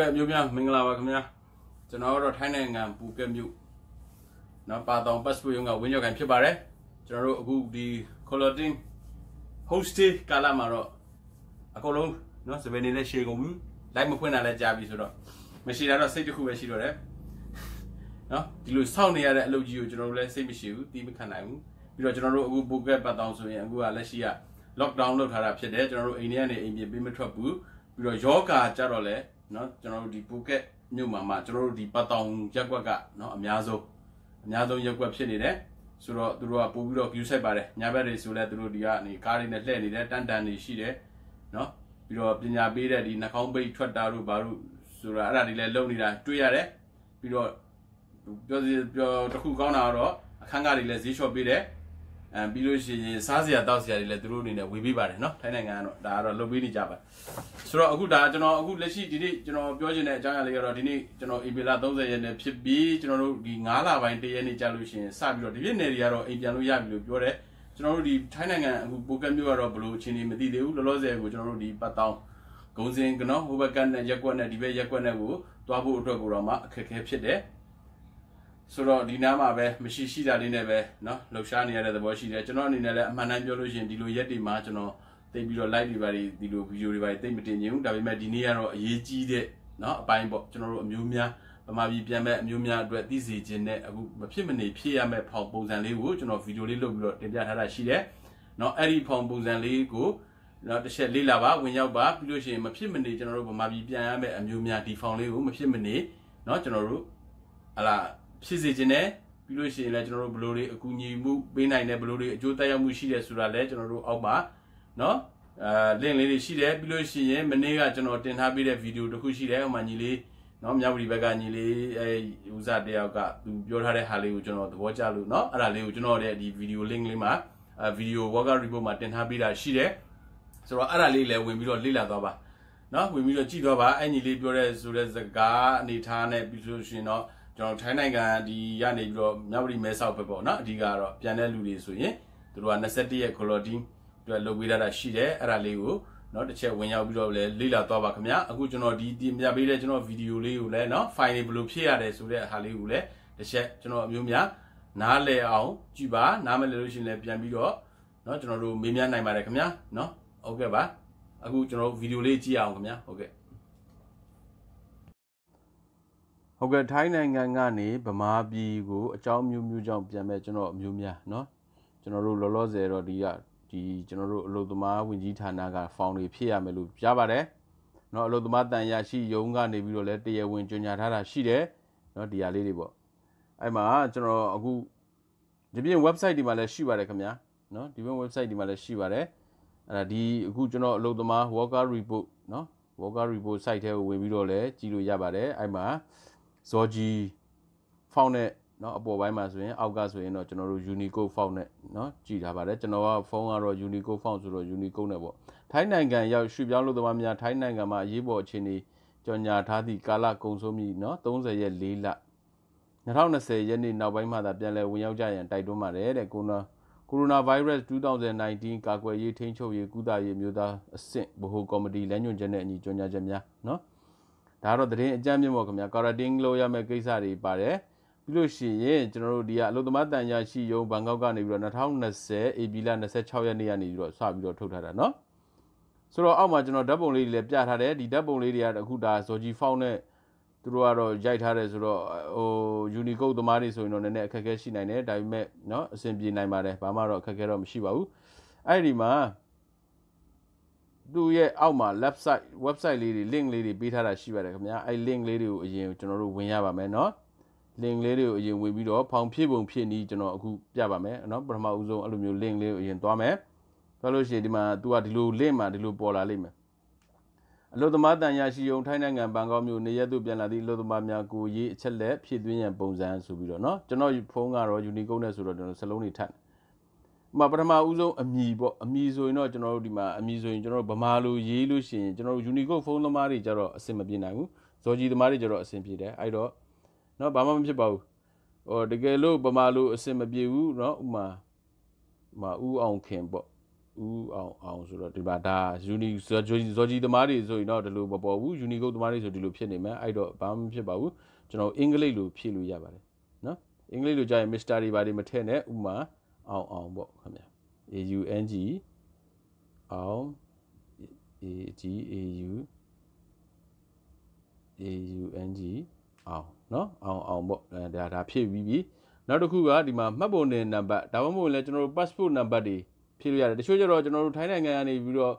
ကဲ့မျိုးများမင်္ဂလာပါခင်ဗျာကျွန်တော်တို့ထိုင်းနိုင်ငံပူကက်မြို့နော်ပါတောင် passport ရုံးကဝင်းရောက်ခံဖြစ်ပါတယ်ကျွန်တော်တို့အခုဒီ collecting hosting ကာလမှာတော့အကုန်လုံးနော်စပယ်နေနဲ့ရှေကုန်ပြီ live မဖွင့်တာလည်းကြာပြီဆိုတော့မရှိတာတော့စိတ်တစ်ခုပဲရှိတော့တယ်နော်ဒီလိုစောင့်နေရတဲ့အလုပ်ကြီးကိုကျွန်တော်တို့လည်းစိတ်မရှိဘူးတီးမခံနိုင်ဘူးပြီးတော့ကျွန်တော်တို့အခုပူကက်ပတ်တောင်ဆိုရင်အခုကလက်ရှိက lockdown လုပ်ထားတာဖြစ်တယ်ကျွန်တော်တို့အိမ်ထဲကနေအိမ်ပြင်ပေးမထွက်ဘူးပြီးတော့ယောဂါကြတော့လည်းเนาะကျွန်တော်တို့ဒီပိုကက်မြို့မှာမှကျွန်တော်တို့ဒီပတ်တောင်ရက်ွက်ကเนาะအများဆုံးအများဆုံးရက်ွက်ဖြစ်နေတယ်ဆိုတော့သူတို့ကပို့ပြီးတော့ view ဆက်ပါတယ်ညာဘက်တွေဆိုလဲသူတို့ဒီကနေကားတွေနဲ့လှည့်နေတယ်တန်တန်နေရှိတယ်เนาะပြီးတော့ပညာပေးတဲ့ဒီနှာခေါင်းပိတ်ထွက်တာတို့ဘာလို့ဆိုတာအဲ့ဒါတွေလည်းလုပ်နေတာတွေ့ရတယ်ပြီးတော့ပြောပြောတခုကောင်းတာကတော့အခန်းကားတွေလည်းဈေးလျှော့ပေးတယ်အဲပြီးလို့ရှိရင်စားစရာတောက်စရာတွေလည်းသူတို့အနေနဲ့ဝေပေးပါတယ်เนาะထိုင်းနိုင်ငံကတော့ဒါကတော့လုပ်ပေးနေကြပါဆိုတော့အခုဒါကျွန်တော်အခုလက်ရှိဒီနေ့ကျွန်တော်ပြောချင်တဲ့အကြောင်းအရာလေးကတော့ဒီနေ့ကျွန်တော်ဧပြီလ30ရက်နေ့ဖြစ်ပြီးကျွန်တော်တို့ဒီ9လပိုင်း1ရက်နေ့ကြာလို့ရှိရင်စပြီးတော့ဒီပြည့်နယ်တွေကတော့အိမ်ပြန်လို့ရပြီလို့ပြောတယ်ကျွန်တော်တို့ဒီထိုင်းနိုင်ငံအခုပိုကတ်မြို့ကတော့ဘလို့အခြေအနေမသိသေးဘူးလောလောဆယ်ကိုကျွန်တော်တို့ဒီပတ်တောင်းဂုံစင်ကနော်ဟိုဘက်ကနဲ့ရက်ကွက်နဲ့ဒီဘက်ရက်ကွက်နဲ့ကိုသွားဖို့အတွက်ကိုတော့မှအခက်အခဲဖြစ်တယ်ဆိုတော့ဒီနားမှာပဲမရှိရှိတာလေးနဲ့ပဲเนาะလှုပ်ရှားနေရတဲ့သဘောရှိတယ်ကျွန်တော်အနေနဲ့လည်းအမှန်တမ်းပြောလို့ရှိရင်ဒီလိုရက်တွေမှာကျွန်တော်တိတ်ပြီးတော့ live တွေပါဒီလို video တွေပါတိတ်မတင်ခြင်းဘူးဒါပေမဲ့ဒီနေ့ကတော့အရေးကြီးတဲ့เนาะအပိုင်းပေါ့ကျွန်တော်တို့အမျိုးများဗမာပြည်ပြန်မဲ့အမျိုးများအတွက်သိစေခြင်းနဲ့အခုမဖြစ်မနေဖြည့်ရမဲ့ဖောင်ပုံစံလေးကိုကျွန်တော် video လေးလုပ်ပြီးတော့တင်ပြထားတာရှိတယ်เนาะအဲ့ဒီဖောင်ပုံစံလေးကိုနော်တစ်ချက်လေးလာပါဝင်ရောက်ပါပြီးလို့ရှိရင်မဖြစ်မနေကျွန်တော်တို့ဗမာပြည်ပြန်ရမယ့်အမျိုးများဒီဖောင်လေးကိုမဖြစ်မနေเนาะကျွန်တော်တို့ဟလာဖြစ်စေခြင်းနဲ့ပြီးလို့ရှိရင်လည်းကျွန်တော်တို့ဘယ်လိုတွေအကူအညီမှုပေးနိုင်တယ်ဘယ်လိုတွေအကျိုးသက်ရောက်မှုရှိတယ်ဆိုတာလည်းကျွန်တော်တို့အောက်မှာเนาะအာလင့်လေးတွေရှိတယ်ပြီးလို့ရှိရင်မနေ့ကကျွန်တော်တင်ထားပေးတဲ့ဗီဒီယိုတစ်ခုရှိတယ်ဟိုမှာညီလေးเนาะမြောက်ပြည်ဘက်ကညီလေးအဲဦးစားတယောက်ကသူပြောထားတဲ့ဟာလေးကိုကျွန်တော်သဘောကျလို့เนาะအဲ့ဒါလေးကိုကျွန်တော်တဲ့ဒီဗီဒီယို link လေးမှာအဲဗီဒီယို workout report မှာတင်ထားပေးတာရှိတယ်ဆိုတော့အဲ့ဒါလေးလည်းဝင်ပြီးတော့လေ့လာသွားပါเนาะဝင်ပြီးတော့ကြည့်သွားပါအဲ့ညီလေးပြောတဲ့ဆိုတဲ့စကားအနေထားနဲ့ပြီးလို့ရှိရင်တော့ကျွန်တော်ထိုင်းနိုင်ငံဒီရနေပြီးတော့မြဝတီမဲဆောက်ပဲပေါ့နော်အဓိကတော့ပြန်တဲ့လူတွေဆိုရင်သူတို့က21ရက် color team တွေလုပ်ပေးတာရှိတယ်အဲ့ဒါလေးကိုနော်တစ်ချက်ဝင်ရောက်ပြီးတော့လည်းလေ့လာသွားပါခင်ဗျာအခုကျွန်တော်ဒီတင်ပြပေးတဲ့ကျွန်တော်ဗီဒီယိုလေးကိုလည်းနော် file တွေဘယ်လိုဖြည့်ရတယ်ဆိုတဲ့ဟာလေးကိုလည်းတစ်ချက်ကျွန်တော်အမျိုးများနားလည်အောင် ကြည့်ပါနားမလည်လို့ရှိရင်လည်းပြန်ပြီးတော့နော်ကျွန်တော်တို့မေးမြန်းနိုင်ပါတယ်ခင်ဗျာနော်ဟုတ်ကဲ့ပါအခုကျွန်တော်ဗီဒီယိုလေးကြည့်အောင်ခင်ဗျာဟုတ်ကဲ့ဟုတ်ကဲ့ထိုင်းနိုင်ငံကနေဗမာပြည်ကိုအကြောင်းမျိုးမျိုးကြောင့်ပြန်မဲ့ကျွန်တော်အမျိုးများเนาะကျွန်တော်တို့လောလောဆယ်တော့ဒီကဒီကျွန်တော်တို့အလုသမားဝင်ကြီးဌာနကဖောင်တွေဖြစ်ရမယ်လို့ကြားပါတယ်เนาะအလုသမားတန်ရရှိရုံးကနေပြီးတော့လဲတရားဝင်ကြေညာထားတာရှိတယ်เนาะဒီဟာလေးတွေပေါ့အဲ့မှာကျွန်တော်အခုဒီပြင် website ဒီမှာလည်းရှိပါတယ်ခင်ဗျာเนาะဒီပြင် website ဒီမှာလည်းရှိပါတယ်အဲ့ဒါဒီအခုကျွန်တော်အလုသမား worker report เนาะ worker report site ထဲကိုဝင်ပြီးတော့လဲကြည့်လို့ရပါတယ်အဲ့မှာဇော်ဂျီဖောက်နဲ့เนาะအပေါ်ပိုင်းမှာဆိုရင်အောက်ကဆိုရင်တော့ကျွန်တော်တို့ Unicode font နဲ့เนาะကြည်ထားပါတယ်ကျွန်တော်ကဖုန်းကတော့ Unicode font ဆိုတော့ Unicode နဲ့ပေါ့ထိုင်းနိုင်ငံရောက်ရွှေပြောင်းလို့တမများထိုင်းနိုင်ငံမှာအရေးပေါ်အခြေအနေကြော်ညာထားသည့်ကာလကုန်ဆုံးပြီเนาะ30ရက်4လ2020ရက်နေ့နောက်ပိုင်းမှသာပြန်လည်ဝင်ရောက်ကြရန်တိုက်တွန်းပါတယ်တဲ့ကိုနာကိုရိုနာဗိုင်းရပ်စ်2019ကာကွယ်ရေးထိန်းချုပ်ရေးကုသရေးမျိုးသားအဆင့်ဗဟိုကော်မတီလမ်းညွှန်ချက်နဲ့အညီကြော်ညာချက်များเนาะဒါကတော့သတင်းအကြမ်းမြင့်ပေါ့ခင်ဗျာ quarantine လုပ်ရမယ့်ကိစ္စတွေပါတယ်ပြီးလို့ရှိရင်ကျွန်တော်တို့ဒီကအလုသမားတန်ရာရှိရုံဘန်ကောက်ကနေပြီးတော့2020 April 26ရက်နေ့ကနေပြီးတော့စပြီးတော့ထုတ်ထားတာเนาะဆိုတော့အောက်မှာကျွန်တော်ဓာတ်ပုံလေးတွေလည်းပြထားတယ်ဒီဓာတ်ပုံလေးတွေကအခုဒါဇော်ဂျီဖောင်းနဲ့သူတို့ကတော့ရိုက်ထားတယ်ဆိုတော့ဟိုယူနီကုတ်သမားတွေဆိုရင်တော့နည်းနည်းအခက်အခဲရှိနိုင်တယ်ဒါပေမဲ့เนาะအဆင်ပြေနိုင်ပါတယ်ဘာမှတော့အခက်အခဲတော့မရှိပါဘူးအဲ့ဒီမှာသူ့ရဲ့အောက်မှာ website website လေးတွေ link လေးတွေပေးထားတာရှိပါတယ်ခင်ဗျာအဲ့ link လေးတွေကိုအရင်ကျွန်တော်တို့ဝင်ရပါမယ်เนาะ link လေးတွေကိုအရင်ဝင်ပြီးတော့ဖောင်ဖြည့်ပုံဖြည့်နည်းကျွန်တော်အခုပြပါမယ်เนาะပထမဦးဆုံးအဲ့လိုမျိုး link လေးကိုအရင်သွားမယ်သွားလို့ရှိရင်ဒီမှာ तू ကဒီလို link မှာဒီလိုပေါ်လာလိမ့်မယ်အလုသမားတန်ရရှိယုံထိုင်းနိုင်ငံဘန်ကောက်မြို့နေရက်သူပြန်လာသည့်အလုသမားများကိုရေးအချက်လက်ဖြည့်သွင်းရန်ပုံစံဆိုပြီးတော့เนาะကျွန်တော်ဖုန်းကတော့ Unicode နဲ့ဆိုတော့ကျွန်တော်စလုံးတွေထပ်တယ်မှာပထမဦးဆုံးအမီပေါ့အမီဆိုရင်တော့ကျွန်တော်တို့ဒီမှာအမီဆိုရင်ကျွန်တော်တို့ဗမာလိုရေးလို့ရှိရင်ကျွန်တော်တို့ Unicode ဖုန်းသမားတွေကြတော့အဆင်မပြေနိုင်ဘူးဇော်ကြီးသမားတွေကြတော့အဆင်ပြေတယ်အဲ့တော့เนาะဘာမှမဖြစ်ပါဘူးဟိုတကယ်လို့ဗမာလိုအဆင်မပြေဘူးเนาะဥမာမဥအောင်ခင်ပေါ့ဥအောင်အောင်ဆိုတော့ဒီမှာဒါယူနီဇော်ကြီးသမားတွေဆိုရင်တော့ဒီလိုမပေါ်ဘူးယူနီကုတ်သမားတွေဆိုဒီလိုဖြစ်နေမှာအဲ့တော့ဘာမှမဖြစ်ပါဘူးကျွန်တော်အင်္ဂလိပ်လိုဖြည့်လို့ရပါတယ်နော်အင်္ဂလိပ်လိုကြာရင် Mr. တွေဘာတွေမထည့်နဲ့ဥမာအောင်အောင်ပေါ့ခင်ဗျာ AUNG အောင် AG AU AUNG အောင်เนาะအောင်အောင်ပေါ့အဲဒါဒါဖြည့်ပြီးပြီနောက်တစ်ခုကဒီမှာမှတ်ပုံတင်နံပါတ်ဒါမှမဟုတ်လည်းကျွန်တော်တို့ passport နံပါတ်တွေဖြည့်လို့ရတယ်တချို့ကျတော့ကျွန်တော်တို့ထိုင်းနိုင်ငံကနေပြီးတော့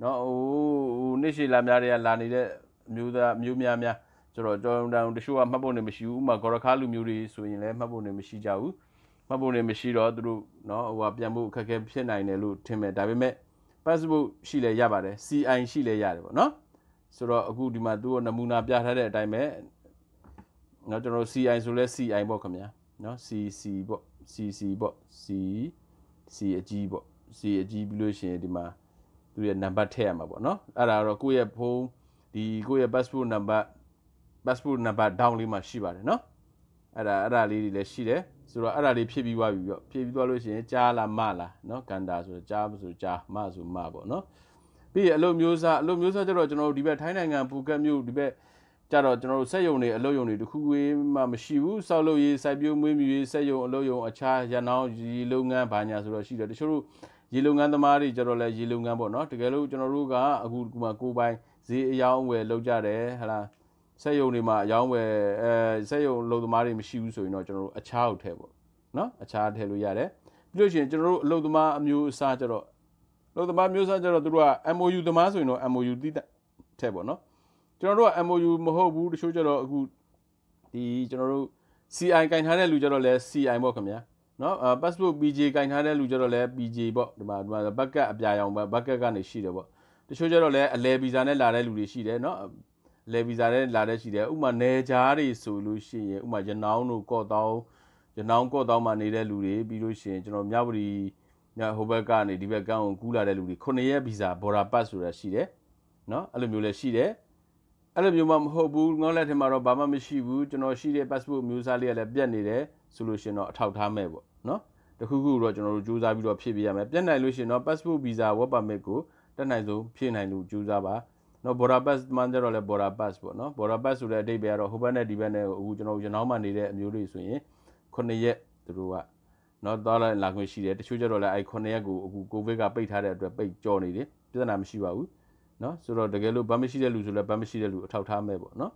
เนาะဟိုနေ့ရှိလာများတွေကလာနေတဲ့အမျိုးသားအမျိုးများများဆိုတော့တော်တော်တချို့ကမှတ်ပုံတင်မရှိဘူးဥပမာဂေါ်ရခါလူမျိုးတွေဆိုရင်လည်းမှတ်ပုံတင်မရှိကြဘူးမှတ်ပုံတွေမရှိတော့သူတို့เนาะဟိုဟာပြန်ဖို့အခက်အခဲဖြစ်နိုင်တယ်လို့ထင်မယ်ဒါပေမဲ့ passport ရှိလဲရပါတယ် CI ရှိလဲရတယ်ပေါ့เนาะဆိုတော့အခုဒီမှာသူ့ရဲ့နမူနာပြထားတဲ့အတိုင်းပဲเนาะကျွန်တော် CI ဆိုလဲ CI ပေါ့ခင်ဗျာเนาะ CC ပေါ့ CC ပေါ့ C C အကြီးပေါ့ C အကြီးပြီးလို့ရှိရင်ဒီမှာသူ့ရဲ့နံပါတ်ထည့်ရမှာပေါ့เนาะအဲ့ဒါတော့ကိုယ့်ရဲ့ဖုန်းဒီကိုယ့်ရဲ့ passport နံပါတ် passport နံပါတ် down လေးမှာရှိပါတယ်เนาะအဲ့ဒါအဲ့ဒါလေးတွေလည်းရှိတယ်ဆိုတော့အဲ့ဒါလေးဖြစ်ပြီးသွားပြီပေါ့ဖြစ်ပြီးသွားလို့ရှိရင်ကြားလားမလားเนาะကန်တာဆိုတော့ကြားဆိုကြားမဆိုမပေါ့เนาะပြီးရအလုပ်မျိုးစားအလုပ်မျိုးစားကျတော့ကျွန်တော်တို့ဒီဘက်ထိုင်းနိုင်ငံပူကတ်မြို့ဒီဘက်ကြတော့ကျွန်တော်တို့စက်ယုံတွေအလုပ်ယုံတွေတခုဝေးမှမရှိဘူးစောက်လုပ်ရေးစိုက်ပျိုးမွေးမြူရေးစက်ယုံအလုပ်ယုံအခြားရန်အောင်ရေလုပ်ငန်းဘာညာဆိုတော့ရှိတယ်တချို့တို့ရေလုပ်ငန်းသမားတွေကြတော့လဲရေလုပ်ငန်းပေါ့เนาะတကယ်လို့ကျွန်တော်တို့ကအခုဒီမှာကိုပိုင်ဈေးအယောင်းဝယ်လုပ်ကြတယ်ဟလားစက်ယုံတွေမှာအယောင်းဝယ်အဲစက်ယုံလုံသမားတွေမရှိဘူးဆိုရင်တော့ကျွန်တော်တို့အခြားကိုထည့်ပေါ့နော်အခြားထည့်လို့ရတယ်ပြီးလို့ရှိရင်ကျွန်တော်တို့အလုံသမားအမျိုးအစားကျတော့လုံသမားမျိုးစားကျတော့တို့က MOU သမားဆိုရင်တော့ MOU တိတက်ထည့်ပေါ့နော်ကျွန်တော်တို့က MOU မဟုတ်ဘူးတချို့ကျတော့အခုဒီကျွန်တော်တို့ CI ကင်ထားတဲ့လူကျတော့လဲ CI ပေါ့ခင်ဗျာနော်အဲ passport PJ ကင်ထားတဲ့လူကျတော့လဲ PJ ပေါ့ဒီမှာဒီမှာဘက်ကပ်အပြာရောင်ဘက်ကပ်ကနေရှိတယ်ပေါ့တချို့ကျတော့လဲအလဲဗီဇာနဲ့လာတဲ့လူတွေရှိတယ်နော်လေဗီဇာနဲ့လာတဲ့ရှိတယ်ဥမာနေကြားတွေဆိုလို့ရှိရင်ဥမာရနောင်းတို့ကော့တောင်းရနောင်းကော့တောင်းမှာနေတဲ့လူတွေပြီးလို့ရှိရင်ကျွန်တော်မြဝတီညဟိုဘက်ကနေဒီဘက်ကန်းကိုကူးလာတဲ့လူတွေခုနှစ်ရက်ဗီဇာ border pass ဆိုတာရှိတယ်နော်အဲ့လိုမျိုးလည်းရှိတယ်အဲ့လိုမျိုးမှမဟုတ်ဘူးငေါလက်ထဲမှာတော့ဘာမှမရှိဘူးကျွန်တော်ရှိတဲ့ passport မျိုးစားလေးကလည်းပြတ်နေတယ်ဆိုလို့ရှိရင်တော့အထောက်ထားမဲ့ပေါ့နော်တခုခုတော့ကျွန်တော်တို့စူးစမ်းပြီးတော့ဖြည့်ပေးရမယ်ပြတ်နိုင်လို့ရှိရင်တော့ passport visa work permit ကိုတက်နိုင်ဆုံးဖြည့်နိုင်လို့စူးစမ်းပါနော်ဘော်ရာဘတ်မှန်ကြတော့လဲဘော်ရာဘတ်ပေါ့နော်ဘော်ရာဘတ်ဆိုတဲ့အဓိပ္ပာယ်ကတော့ဟိုဘက်နဲ့ဒီဘက်နဲ့အခုကျွန်တော်ရနောင်းမှနေတဲ့အမျိုးတွေဆိုရင်9ရက်သူတို့ကနော်သွားလာလာခွင့်ရှိတယ်တချို့ကျတော့လဲအဲ့9ရက်ကိုအခုကိုဗစ်ကပိတ်ထားတဲ့အတွက်ပိတ်ကြောနေတယ်ပြဿနာမရှိပါဘူးနော်ဆိုတော့တကယ်လို့ဘတ်မရှိတဲ့လူဆိုလဲဘတ်မရှိတဲ့လူအထောက်ထားမဲ့ပေါ့နော်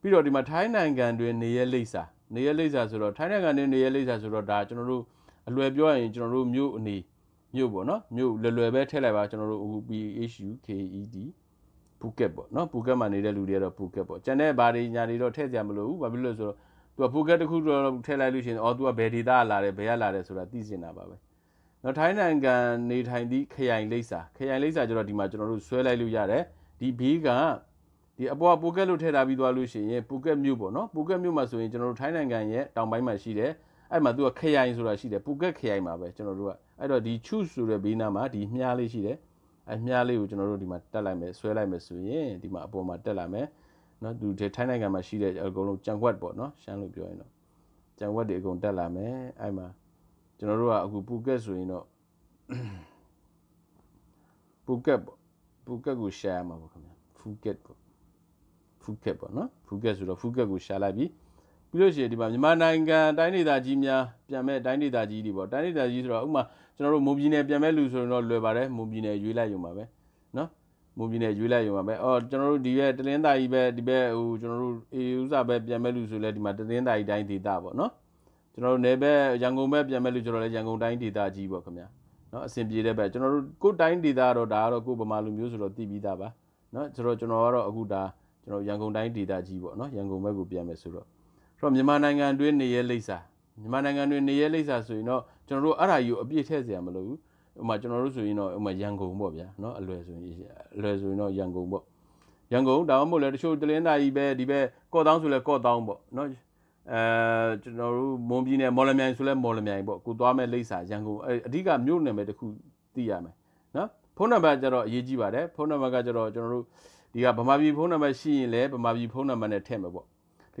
ပြီးတော့ဒီမှာထိုင်းနိုင်ငံတွင်နေရလိမ့်စာနေရလိမ့်စာဆိုတော့ထိုင်းနိုင်ငံတွင်နေရလိမ့်စာဆိုတော့ဒါကျွန်တော်တို့အလွယ်ပြောရရင်ကျွန်တော်တို့မြို့အနေမြို့ပေါ့နော်မြို့လွယ်လွယ်ပဲထည့်လိုက်ပါကျွန်တော်တို့အခု PHUKED ပူကက်ပေါ့နော်ပူကက်မှာနေတဲ့လူတွေကတော့ပူကက်ပေါ့ကျန်တဲ့ဘာတွေညာတွေတော့ထည့်စရာမလိုဘူးဘာဖြစ်လို့လဲဆိုတော့ तू ပူကက်တစ်ခုတော့ထည့်လိုက်လို့ရှိရင်အော် तू ကဘယ်ဒေတာလာတယ်ဘယ်ကလာတယ်ဆိုတာသိစင်တာပါပဲနော်ထိုင်းနိုင်ငံနေထိုင်သည့်ခရိုင်လိပ်စာခရိုင်လိပ်စာကျတော့ဒီမှာကျွန်တော်တို့ဆွဲလိုက်လို့ရတယ်ဒီဘေးကဒီအပေါ်ပူကက်လို့ထည့်ထားပြီးသွားလို့ရှိရင်ပူကက်မြို့ပေါ့နော်ပူကက်မြို့မှာဆိုရင်ကျွန်တော်တို့ထိုင်းနိုင်ငံရဲ့တောင်ပိုင်းမှာရှိတယ်အဲ့မှာ तू ကခရိုင်ဆိုတာရှိတယ်ပူကက်ခရိုင်မှာပဲကျွန်တော်တို့ကအဲ့တော့ဒီ choose ဆိုတဲ့ဘေးနားမှာဒီမြားလေးရှိတယ်အမျှလေးကိုကျွန်တော်တို့ဒီမှာတက်လိုက်မယ်ဆွဲလိုက်မယ်ဆိုရင်ဒီမှာအပေါ်မှာတက်လာမယ်เนาะသူထိုင်းနိုင်ငံမှာရှိတဲ့အကုန်လုံးကြံွက်ပေါ့เนาะရှမ်းလို့ပြောရင်တော့ကြံွက်တွေအကုန်တက်လာမယ်အဲ့မှာကျွန်တော်တို့ကအခုပူကက်ဆိုရင်တော့ပူကက်ပေါ့ပူကက်ကိုရှာရမှာပေါ့ခင်ဗျာဖူကက်ပေါ့ဖူကက်ပေါ့เนาะဖူကက်ဆိုတော့ဖူကက်ကိုရှာလိုက်ပြီးပြီးလို့ရှိရင်ဒီမှာမြန်မာနိုင်ငံတိုင်းဒေသကြီးများပြန်မဲ့တိုင်းဒေသကြီးတွေပေါ့တိုင်းဒေသကြီးဆိုတော့ဥမာကျွန်တော်တို့မွန်ပြည်နယ်ပြန်မဲ့လူဆိုရင်တော့လွယ်ပါတယ်မွန်ပြည်နယ်ရွေးလိုက်ရုံပါပဲနော်မွန်ပြည်နယ်ရွေးလိုက်ရုံပါပဲအော်ကျွန်တော်တို့ဒီဘက်တလင်းသာကြီးပဲဒီဘက်ဟိုကျွန်တော်တို့အေဥစားပဲပြန်မဲ့လူဆိုလဲဒီမှာတလင်းသာကြီးတိုင်းဒေသပေါ့နော်ကျွန်တော်တို့နယ်ဘက်ရန်ကုန်ဘက်ပြန်မဲ့လူဆိုတော့လဲရန်ကုန်တိုင်းဒေသကြီးပေါ့ခင်ဗျာနော်အဆင်ပြေတဲ့ဘက်ကျွန်တော်တို့ကိုတိုင်းဒေသတော့ဒါကတော့ကိုဗမာလူမျိုးဆိုတော့သိပြီးသားပါနော်ဆိုတော့ကျွန်တော်ကတော့အခုဒါကျွန်တော်ရန်ကုန်တိုင်းဒေသကြီးပေါ့နော်ရန်ကုန်ဘက်ကိုပြန်မယ်ဆိုတော့တော့မြန်မာနိုင်ငံတွင်းနေရဲလိမ့်စာမြန်မာနိုင်ငံတွင်းနေရဲလိမ့်စာဆိုရင်တော့ကျွန်တော်တို့အဲ့ဒါယူအပြည့်ထည့်စရာမလိုဘူးဥမာကျွန်တော်တို့ဆိုရင်တော့ဥမာရန်ကုန်ပေါ့ဗျာเนาะအလွယ်ဆိုရင်အလွယ်ဆိုရင်တော့ရန်ကုန်ပေါ့ရန်ကုန်ဒါမှမဟုတ်လည်းတချို့တလင်းသားကြီးပဲဒီဘက်ကော့တောင်းဆိုလဲကော့တောင်းပေါ့เนาะအဲကျွန်တော်တို့မွန်ပြည်နယ်မော်လမြိုင်ဆိုလဲမော်လမြိုင်ပေါ့ကိုသွားမဲ့လိမ့်စာရန်ကုန်အဓိကမြို့နယ်ပဲတစ်ခုသိရမယ်เนาะဖုန်းနံပါတ်ကျတော့အရေးကြီးပါတယ်ဖုန်းနံပါတ်ကကျတော့ကျွန်တော်တို့ဒီကဗမာပြည်ဖုန်းနံပါတ်ရှိရင်လည်းဗမာပြည်ဖုန်းနံပါတ်နဲ့ထည့်မယ်ပေါ့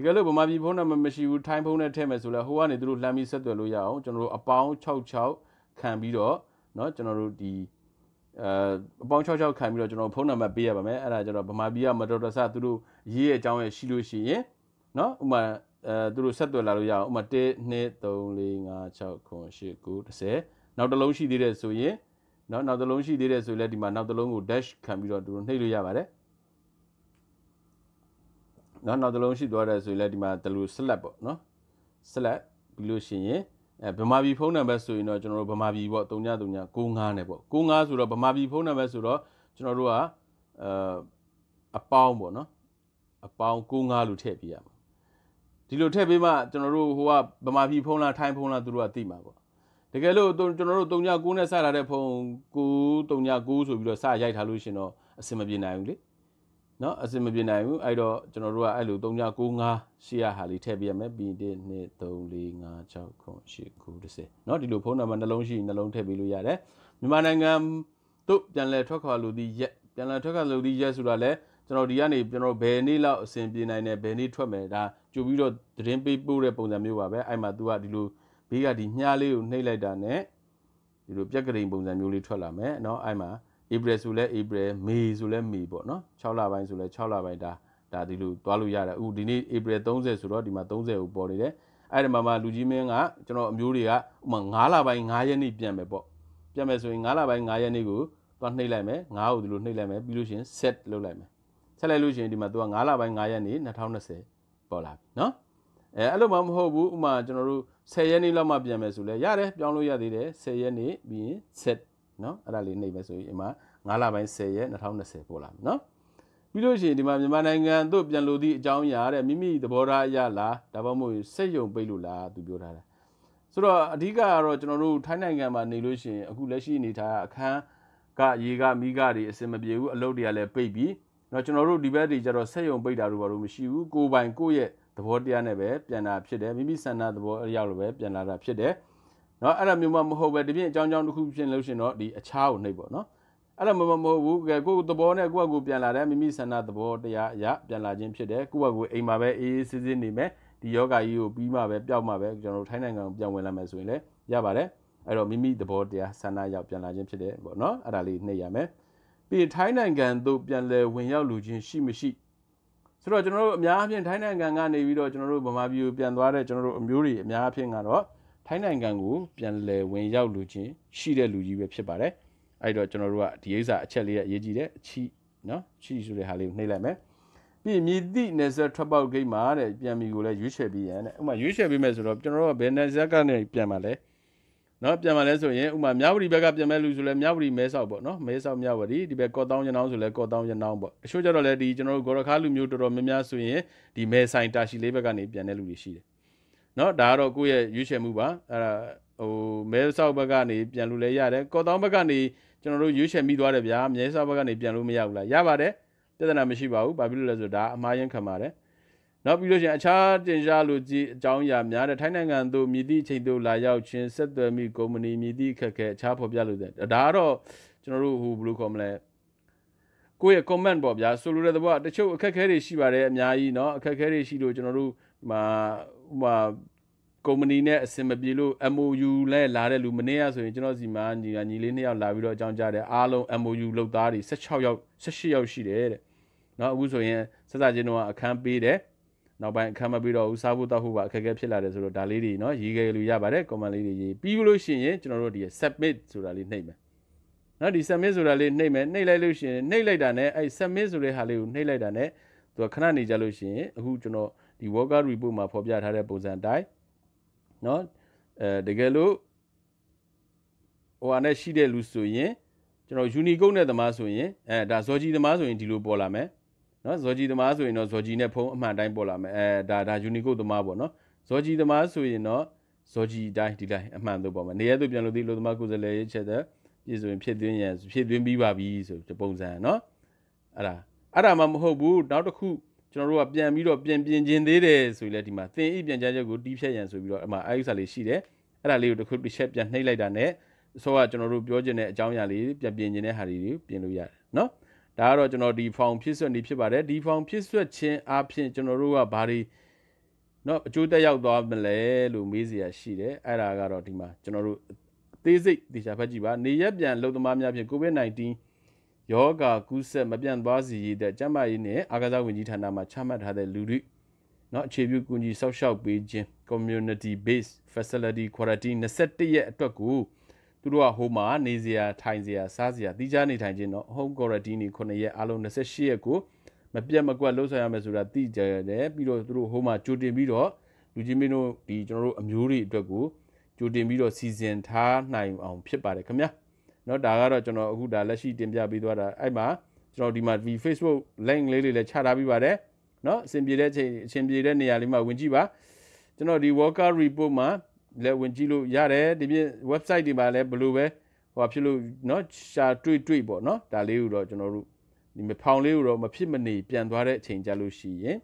တကယ်လို့ဗမာပြည်ဖုန်းနံပါတ်မရှိဘူးထိုင်းဖုန်းနဲ့ထည့်မယ်ဆိုလဲဟိုကနေသူတို့လှမ်းပြီးဆက်သွယ်လို့ရအောင်ကျွန်တော်တို့အပေါင်း66ခံပြီးတော့เนาะကျွန်တော်တို့ဒီအဲအပေါင်း66ခံပြီးတော့ကျွန်တော်ဖုန်းနံပါတ်ပေးရပါမယ်အဲ့ဒါကျွန်တော်ဗမာပြည်ကမတော်တဆသူတို့ရေးရဲ့အကြောင်းရရှိလို့ရှိရင်เนาะဥမာအဲသူတို့ဆက်သွယ်လာလို့ရအောင်ဥမာ1 2 3 4 5 6 9 10 10နောက်တစ်လုံးရှိသေးတယ်ဆိုရင်เนาะနောက်တစ်လုံးရှိသေးတယ်ဆိုရင်လည်းဒီမှာနောက်တစ်လုံးကို dash ခံပြီးတော့သူတို့နှိပ်လို့ရပါတယ်နော်နောက်တစ်လုံးရှိသွားတယ်ဆိုရင်လည်းဒီမှာဒီလို select ပေါ့နော် select ပြီးလို့ရှိရင်အဲဗမာပြည်ဖုန်းနံပါတ်ဆိုရင်တော့ကျွန်တော်တို့ဗမာပြည်ပေါ့3939နဲ့ပေါ့95ဆိုတော့ဗမာပြည်ဖုန်းနံပါတ်ဆိုတော့ကျွန်တော်တို့ကအဲအပေါင်းပေါ့နော်အပေါင်း95လို့ထည့်ပြရမှာဒီလိုထည့်ပေးမှကျွန်တော်တို့ဟိုကဗမာပြည်ဖုန်းလားထိုင်းဖုန်းလားသူတို့ကသိမှာပေါ့တကယ်လို့ကျွန်တော်တို့39 9နဲ့စထားတဲ့ဖုန်း939ဆိုပြီးတော့စရိုက်ထားလို့ရှင်တော့အဆင်မပြေနိုင်ဘူးလေနော်အစင်မပြေနိုင်ဘူးအဲ့တော့ကျွန်တော်တို့ကအဲ့လို3995ရှေ့ရဟာလေးထည့်ပြရမယ်ပြီး1 2 3 4 5 6 9 10 10เนาะဒီလိုဖုန်းနံပါတ်နှလုံးရှိနှလုံးထည့်ပေးလို့ရတယ်မြန်မာနိုင်ငံတို့ပြန်လည်ထွက်ခွာလို့ဒီရက်ပြန်လည်ထွက်ခွာလို့ဒီရက်ဆိုတာလဲကျွန်တော်ဒီကနေကျွန်တော်ဘယ်နေ့လောက်အစင်ပြေနိုင်တယ်ဘယ်နေ့ထွက်မယ်ဒါကြိုပြီးတော့သတင်းပေးပို့တဲ့ပုံစံမျိုးပါပဲအဲ့မှာ तू ကဒီလိုဘေးကဒီညှားလေးကိုနှိပ်လိုက်တာနဲ့ဒီလိုပြက်ကလေးပုံစံမျိုးလေးထွက်လာမယ်เนาะအဲ့မှာဧပြီဆိုလဲဧပြီမေဆိုလဲမေပေါ့နော်6လပိုင်းဆိုလဲ6လပိုင်းဒါဒါဒီလိုသွားလို့ရတာအခုဒီနေ့ဧပြီ30ဆိုတော့ဒီမှာ30ကိုပေါ်နေတယ်အဲ့ဒီမှာမှလူကြီးမင်းကကျွန်တော် အမျိုးတွေကဥမာ9လပိုင်း9ရက်နေ့ပြန်မယ်ပေါ့ပြန်မယ်ဆိုရင်9လပိုင်း9ရက်နေ့ကိုသွားနှိပ်လိုက်မယ်9ကိုဒီလိုနှိပ်လိုက်မယ်ပြီးလို့ရှိရင် set လုပ်လိုက်မယ်ဆက်လိုက်လို့ရှိရင်ဒီမှာသူက9လပိုင်း9ရက်နေ့2020ပေါ်လာပြီနော်အဲအဲ့လိုမှမဟုတ်ဘူးဥမာကျွန်တော်တို့10ရက်နေ့လောက်မှပြန်မယ်ဆိုလဲရတယ်ပြောင်းလို့ရသေးတယ်10ရက်နေ့ပြီးရင် set နော်အဲ့ဒါလေးနှိပ်မယ်ဆိုရင်ဒီမှာ9လပိုင်း10ရက်2020ပို့လာမယ်နော်ပြီးလို့ရှိရင်ဒီမှာမြန်မာနိုင်ငံသို့ပြန်လို့သည့်အကြောင်းအရာတဲ့မိမိသဘောထားအရလားဒါမှမဟုတ်စိတ်ယုံပိတ်လို့လားသူပြောထားတာဆိုတော့အဓိကကတော့ကျွန်တော်တို့ထိုင်းနိုင်ငံမှာနေလို့ရှိရင်အခုလက်ရှိအနေထားအခန်းကရေကမိကတွေအစင်မပြေဘူးအလုပ်တွေကလည်းပိတ်ပြီးတော့ကျွန်တော်တို့ဒီဘက်တွေကျတော့စိတ်ယုံပိတ်တာတို့ဘာလို့မရှိဘူးကိုယ်ပိုင်ကိုယ့်ရဲ့သဘောတရားနဲ့ပဲပြန်လာဖြစ်တယ်မိမိဆန္ဒသဘောအရလို့ပဲပြန်လာတာဖြစ်တယ်เนาะအဲ့ဒါမျိုးမှမဟုတ်ပဲတပြင်းအကြောင်းအကြောင်းတစ်ခုဖြစ်လို့ရှင်တော့ဒီအချားကိုနှိပ်ပေါ့နော်အဲ့ဒါမှမဟုတ်ဘူးကဲကိုယ့်သဘောနဲ့ကိုယ့်အကူပြန်လာတယ်မိမိဆန္ဒသဘောတရားအရာပြန်လာခြင်းဖြစ်တယ်ကိုယ့်အကူအိမ်မှာပဲအေးအေးဆေးဆေးနေမယ်ဒီယောဂကြီးကိုပြီးမှပဲပျောက်မှပဲကျွန်တော်တို့ထိုင်းနိုင်ငံကိုပြန်ဝင်လာမယ်ဆိုရင်လည်းရပါတယ်အဲ့တော့မိမိသဘောတရားဆန္ဒရောက်ပြန်လာခြင်းဖြစ်တယ်ပေါ့နော်အဲ့ဒါလေးနှိပ်ရမယ်ပြီးထိုင်းနိုင်ငံသို့ပြန်လည်ဝင်ရောက်လူချင်းရှိမရှိဆိုတော့ကျွန်တော်တို့အများအပြားထိုင်းနိုင်ငံကနေပြီးတော့ကျွန်တော်တို့ဗမာပြည်ကိုပြန်သွားတဲ့ကျွန်တော်တို့အမျိုးတွေအများအပြားကတော့ထိုင်းနိုင်ငံကိုပြန်လည်ဝင်ရောက်လူချင်းရှိတဲ့လူကြီးပဲဖြစ်ပါတယ်အဲ့တော့ကျွန်တော်တို့ကဒီအိစာအချက်လေးရအရေးကြီးတယ်အချီနော်ချီဆိုတဲ့ဟာလေးကိုနှိပ်လိုက်မယ်ပြီးမြေတိနေဆက်ထွက်ပေါက်ဂိတ်မှာတဲ့ပြန်ပြီကိုလည်းရွေးချယ်ပြီးရန်တဲ့ဥမာရွေးချယ်ပြီးမယ်ဆိုတော့ကျွန်တော်တို့ကဘယ်နေဆက်ကနေပြန်ပါလဲနော်ပြန်ပါလဲဆိုရင်ဥမာမြဝတီဘက်ကပြန်မဲ့လူဆိုလဲမြဝတီမဲဆောက်ပေါ့နော်မဲဆောက်မြဝတီဒီဘက်ကော့တောင်းရနောင်းဆိုလဲကော့တောင်းရနောင်းပေါ့တချို့ကြတော့လဲဒီကျွန်တော်တို့ဂေါ်ရခါလူမျိုးတော်တော်များများဆိုရင်ဒီမဲဆိုင်တာရှီလေးဘက်ကနေပြန်တဲ့လူတွေရှိတယ်နော်ဒါကတော့ကိုယ့်ရဲ့ရွေးချယ်မှုပါအဲ့ဒါဟိုမဲဆောက်ဘက်ကနေပြန်လို့လည်းရတယ်ကော့တောင်းဘက်ကနေကျွန်တော်တို့ရွေးချယ်မိသွားတယ်ဗျာမဲဆောက်ဘက်ကနေပြန်လို့မရဘူးလားရပါတယ်ပြဿနာမရှိပါဘူးဘာဖြစ်လို့လဲဆိုတော့ဒါအမှားယဉ်ခံပါတယ်နောက်ပြီးလို့ရှိရင်အခြားတင်ရှားလူကြီးအကြောင်းအရာများတဲ့ထိုင်းနိုင်ငံသို့မြည်သည့်အချိန်သို့လာရောက်ခြင်းဆက်သွယ်မိကုမ္ပဏီမြည်သည့်အခက်အခဲအခြားဖော်ပြလို့တဲ့ဒါကတော့ကျွန်တော်တို့ဟိုဘယ်လိုခေါ်မလဲကိုယ့်ရဲ့ comment ပေါ့ဗျာဆိုလိုတဲ့သဘောကတချို့အခက်အခဲတွေရှိပါတယ်အများကြီးเนาะအခက်အခဲတွေရှိလို့ကျွန်တော်တို့ဒီမှာဟိုကုမ္ပဏီနဲ့အဆင်မပြေလို့ MOU လဲလာတဲ့လူမနေ့ကဆိုရင်ကျွန်တော်စီမှာညီညီလေးနှစ်ယောက်လာပြီးတော့အကြောင်းကြားတယ်အားလုံး MOU လုပ်သားတွေ16ယောက်18ယောက်ရှိတယ်တဲ့เนาะအခုဆိုရင်ဆက်စားခြင်းတော့အခန်းပေးတယ်နောက်ပိုင်းအခမ်းမပြီးတော့ဦးစားဖို့တောက်ဖို့ပါအခက်အခဲဖြစ်လာတယ်ဆိုတော့ဒါလေးတွေเนาะရေးခဲ့လို့ရပါတယ် comment လေးတွေရေးပြီးလို့ရှိရင်ကျွန်တော်တို့ဒီ submit ဆိုတာလေးနှိပ်မယ်เนาะဒီ submit ဆိုတာလေးနှိပ်မယ်နှိပ်လိုက်လို့ရှိရင်နှိပ်လိုက်တာနဲ့အဲ့ submit ဆိုတဲ့ဟာလေးကိုနှိပ်လိုက်တာနဲ့သူကခဏနေကြလို့ရှိရင်အခုကျွန်တော်ဒီ workout report မှာဖော်ပြထားတဲ့ပုံစံအတိုင်းเนาะအဲတကယ်လို့ဟိုဟာနဲ့ရှိတဲ့လူဆိုရင်ကျွန်တော် unique ကုတ်နဲ့သမားဆိုရင်အဲဒါဇော်ကြီးသမားဆိုရင်ဒီလိုပေါ်လာမယ်เนาะဇော်ကြီးသမားဆိုရင်တော့ဇော်ကြီးနဲ့ဖုံးအမှန်တိုင်းပေါ်လာမယ်အဲဒါဒါ unique ကုတ်သမားပေါ့เนาะဇော်ကြီးသမားဆိုရင်တော့ဇော်ကြီးတိုင်းဒီတိုင်းအမှန်တော့ပေါ်မှာနေရာသူပြန်လို့ဒီလိုသမားကိုယ်စားလှယ်ရေးချက်တဲ့ပြည့်စုံဖြစ်သွင်းရန်ဖြစ်သွင်းပြီးပါပြီဆိုတဲ့ပုံစံเนาะအဲ့ဒါအဲ့ဒါမှမဟုတ်ဘူးနောက်တစ်ခုကျွန်တော်တို့ကပြန်ပြီးတော့ပြင်ပြင်ခြင်းသေးတယ်ဆိုရင်လည်းဒီမှာသင်ဤပြန်ကြားချက်ကိုတီးဖြတ်ရန်ဆိုပြီးတော့အမှအဲဒီဥစ္စာလေးရှိတယ်အဲ့ဒါလေးကိုတစ်ခုတစ်ချက်ပြန်နှိပ်လိုက်တာနဲ့ဆိုတော့ကျွန်တော်တို့ပြောချင်တဲ့အကြောင်းအရာလေးပြန်ပြင်ခြင်းတဲ့ဟာလေးတွေပြင်လို့ရတယ်နော်ဒါကတော့ကျွန်တော်ဒီ form ဖြည့်ဆွတ်နေဖြစ်ပါတယ်ဒီ form ဖြည့်ဆွတ်ခြင်းအပြင်ကျွန်တော်တို့ကဘာတွေနော်အကျိုးတက်ရောက်သွားမလဲလို့မေးစရာရှိတယ်အဲ့ဒါကတော့ဒီမှာကျွန်တော်တို့အသေးစိတ်သေချာဖတ်ကြည့်ပါနေရက်ပြန်လုံသမားများဖြင့် covid-19 ယောဂါကူးစက်မပြန့်သွားစေရတဲ့ကျန်းမာရေးနဲ့အာကစားဝန်ကြီးဌာနမှချမှတ်ထားတဲ့လူတွေเนาะအခြေပြုကူညီဆောက်ရှောက်ပေးခြင်း community based facility quarantine 21ရက်အတွက်ကိုသူတို့ကဟိုမှာနေစရာထိုင်စရာစားစရာတီးခြားနေထိုင်ခြင်းเนาะ home quarantine 9ရက်အလုံး28ရက်ကိုမပြတ်မကွက်လှုပ်ဆောင်ရမယ်ဆိုတာသိကြတယ်ပြီးတော့သူတို့ဟိုမှာကြိုတင်ပြီးတော့လူကြီးမင်းတို့ဒီကျွန်တော်တို့အမျိုးတွေအတွက်ကိုကြိုတင်ပြီးတော့စီစဉ်ထားနိုင်အောင်ဖြစ်ပါတယ်ခင်ဗျာ။เนาะဒါကတော့ကျွန်တော်အခုဒါလက်ရှိတင်ပြပေးသွားတာအဲ့မှာကျွန်တော်ဒီမှာဒီ Facebook link လေးလေးလည်းခြားထားပြီးပါတယ်เนาะအဆင်ပြေတဲ့အချိန်အဆင်ပြေတဲ့နေရာလေးမှာဝင်ကြည့်ပါကျွန်တော်ဒီ worker report မှာလည်းဝင်ကြည့်လို့ရတယ်ဒီပြင် website တွေမှာလည်းဘလို့ပဲဟိုဖြစ်လို့เนาะရှာတွေ့တွေ့ပေါ့เนาะဒါလေးကိုတော့ကျွန်တော်တို့ဒီမဖောင်လေးကိုတော့မဖြစ်မနေပြန်သွားတဲ့အချိန်ကြလို့ရှိရင်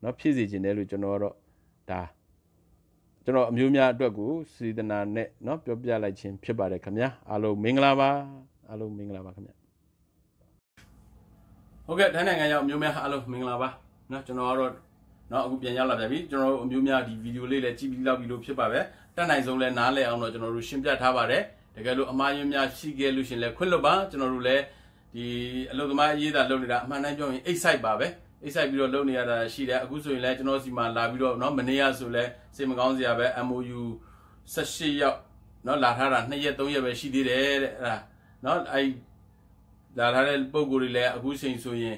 เนาะဖြစ်စီခြင်းတယ်လို့ကျွန်တော်ကတော့ဒါကျွန်တော်အမျိုးများအတွက်ကိုစေတနာနဲ့เนาะပြောပြလိုက်ခြင်းဖြစ်ပါတယ်ခင်ဗျာအားလုံးမင်္ဂလာပါအားလုံးမင်္ဂလာပါခင်ဗျာဟုတ်ကဲ့တိုင်းနိုင်ငံရောက်အမျိုးများအားလုံးမင်္ဂလာပါเนาะကျွန်တော်ကတော့เนาะအခုပြန်ရောက်လာပြန်ပြီကျွန်တော်တို့အမျိုးများဒီဗီဒီယိုလေးလည်းကြည့်ပြီးလောက်ပြီးလို့ဖြစ်ပါပဲတက်နိုင်ဆုံးလဲနားလဲအောင်တော့ကျွန်တော်တို့ရှင်းပြထားပါတယ်တကယ်လို့အမှားယွင်းများရှိခဲ့လို့ရှင်လဲခွင့်လွတ်ပါကျွန်တော်တို့လည်းဒီအလုပ်သမားအရေးသာလုပ်နေတာအမှန်တမ်းပြောရင် အိတ်ဆိုင်ပါပဲအိတ်ဆိုင်ပြီးတော့လုပ်နေရတာရှိတယ်အခုဆိုရင်လည်းကျွန်တော်စီမှာလာပြီးတော့เนาะမနေ့ကဆိုလဲစိတ်မကောင်းစရာပဲ MOU 18ရောက်เนาะလာထားတာ2ရက်3ရက်ပဲရှိသေးတယ်တဲ့အဲ့ဒါเนาะအဲ့လာထားတဲ့ပုံကိုယ်တွေလည်းအခုချိန်ဆိုရင်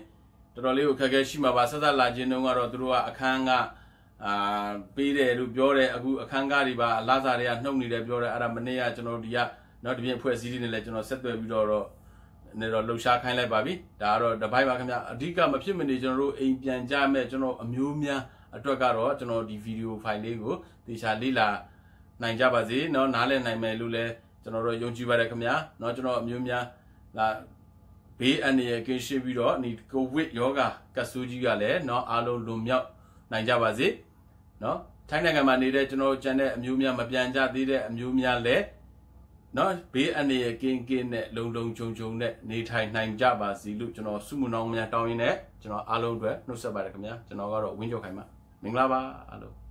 တော်တော်လေးကိုခက်ခဲရှိမှာပါဆက်ဆက်လာခြင်းတုန်းကတော့တို့ကအခန်းကအာပေးတယ်လို့ပြောတယ်အခုအခန်းကားတွေပါအလားစားတွေကနှုတ်နေတယ်ပြောတယ်အဲ့ဒါမနေ့ကကျွန်တော်တို့ဒီကเนาะဒီပြင်အဖွဲ့အစည်းတွေနဲ့လည်းကျွန်တော်ဆက်သွယ်ပြီးတော့နဲ့တော့လှူရှားခိုင်းလိုက်ပါပြီဒါကတော့တပိုက်ပါခင်ဗျအဓိကမဖြစ်မနေကျွန်တော်တို့အိမ်ပြန်ကြမဲ့ကျွန်တော်အမျိုးများအတွက်ကတော့ကျွန်တော်ဒီဗီဒီယိုဖိုင်လေးကိုတေချာလေ့လာနိုင်ကြပါစေเนาะနားလည်နိုင်မယ်လို့လည်းကျွန်တော်တို့ယုံကြည်ပါတယ်ခင်ဗျာเนาะကျွန်တော်အမျိုးများလာဘေးအန္တရာယ်ကင်းရှင်းပြီးတော့ဒီကိုဗစ်ရောဂါကဆူးကြီးကလည်းเนาะအားလုံးလွန်မြောက်နိုင်ကြပါစေเนาะထိုင်းနိုင်ငံမှာနေတဲ့ကျွန်တော်ကျန်တဲ့အမျိုးများမပြန်ကြသေးတဲ့အမျိုးများလည်းနော်ဘေးအန္တရာယ်ကင်းကင်းနဲ့လုံလုံခြုံခြုံနဲ့နေထိုင်နိုင်ကြပါစီလို့ကျွန်တော်ဆုမွန်အောင်များတောင်းရင်းနဲ့ကျွန်တော်အားလုံးအတွက်နှုတ်ဆက်ပါတယ်ခင်ဗျာကျွန်တော်ကတော့ဝင်းကျော်ခိုင်ပါမင်္ဂလာပါအားလုံး